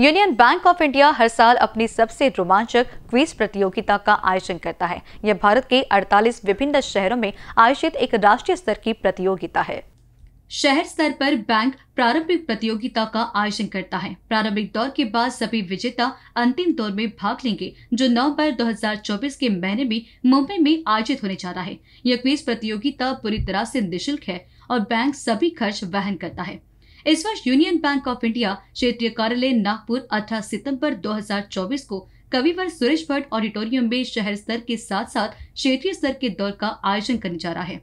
union Bank of India हर साल अपनी सबसे रोमांचक क्विज प्रतियोगिता का आयोजन करता है यह भारत के 48 विभिन्न शहरों में आयोजित एक राष्ट्रीय स्तर की प्रतियोगिता है शहर स्तर पर बैंक प्रारंभिक प्रतियोगिता का आयोजन करता है प्रारंभिक दौर के बाद सभी विजेता अंतिम दौर में भाग लेंगे जो नवंबर 2024 के महीने में मुंबई में आयोजित होने जा रहा है यह क्विज प्रतियोगिता पूरी तरह से निःशुल्क है और बैंक सभी खर्च वहन करता है इस वर्ष यूनियन बैंक ऑफ इंडिया क्षेत्रीय कार्यालय नागपुर 18 सितंबर 2024 को कविवर सुरेश भट्ट ऑडिटोरियम में शहर स्तर के साथ साथ क्षेत्रीय स्तर के दौर का आयोजन करने जा रहा है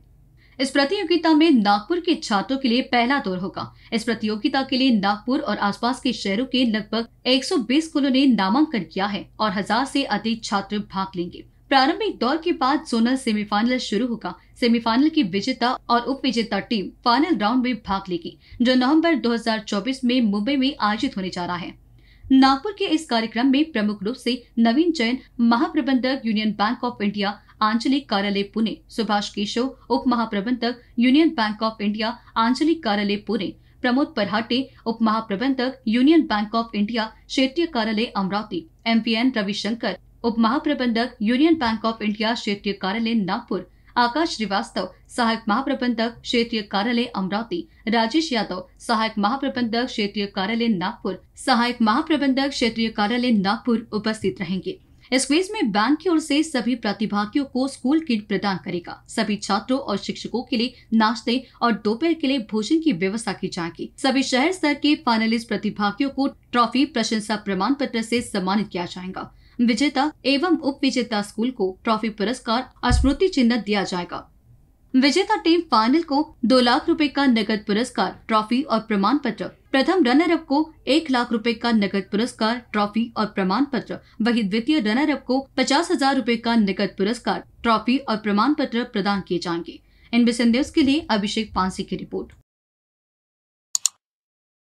इस प्रतियोगिता में नागपुर के छात्रों के लिए पहला दौर होगा इस प्रतियोगिता के लिए नागपुर और आसपास के शहरों के लगभग 120 स्कूलों ने नामांकन किया है और हजार से अधिक छात्र भाग लेंगे प्रारंभिक दौर के बाद जोनल सेमीफाइनल शुरू होगा सेमीफाइनल की विजेता और उप विजेता टीम फाइनल राउंड में भाग लेगी जो नवंबर 2024 में मुंबई में आयोजित होने जा रहा है नागपुर के इस कार्यक्रम में प्रमुख रूप से नवीन जैन महाप्रबंधक यूनियन बैंक ऑफ इंडिया आंचलिक कार्यालय पुणे सुभाष केशव उप महाप्रबंधक यूनियन बैंक ऑफ इंडिया आंचलिक कार्यालय पुणे प्रमोद परहाटे उप महाप्रबंधक यूनियन बैंक ऑफ इंडिया क्षेत्रीय कार्यालय Amravati M P N Ravishankar उप महाप्रबंधक यूनियन बैंक ऑफ इंडिया क्षेत्रीय कार्यालय नागपुर आकाश श्रीवास्तव सहायक महाप्रबंधक क्षेत्रीय कार्यालय अमरावती राजेश यादव सहायक महाप्रबंधक क्षेत्रीय कार्यालय नागपुर सहायक महाप्रबंधक क्षेत्रीय कार्यालय नागपुर उपस्थित रहेंगे इस क्विज में बैंक की ओर से सभी प्रतिभागियों को स्कूल किट प्रदान करेगा सभी छात्रों और शिक्षकों के लिए नाश्ते और दोपहर के लिए भोजन की व्यवस्था की जाएगी सभी शहर स्तर के फाइनलिस्ट प्रतिभागियों को ट्रॉफी प्रशंसा प्रमाण पत्र ऐसी सम्मानित किया जाएगा विजेता एवं उप विजेता स्कूल को ट्रॉफी पुरस्कार और स्मृति चिन्ह दिया जाएगा विजेता टीम फाइनल को दो लाख रुपए का नगद पुरस्कार ट्रॉफी और प्रमाण पत्र प्रथम रनर अप को एक लाख रुपए का नगद पुरस्कार ट्रॉफी और प्रमाण पत्र वही द्वितीय रनर अप को पचास हजार रूपए का नगद पुरस्कार ट्रॉफी और प्रमाण पत्र प्रदान किए जाएंगे इन बिसेंदेव के लिए अभिषेक पांसी की रिपोर्ट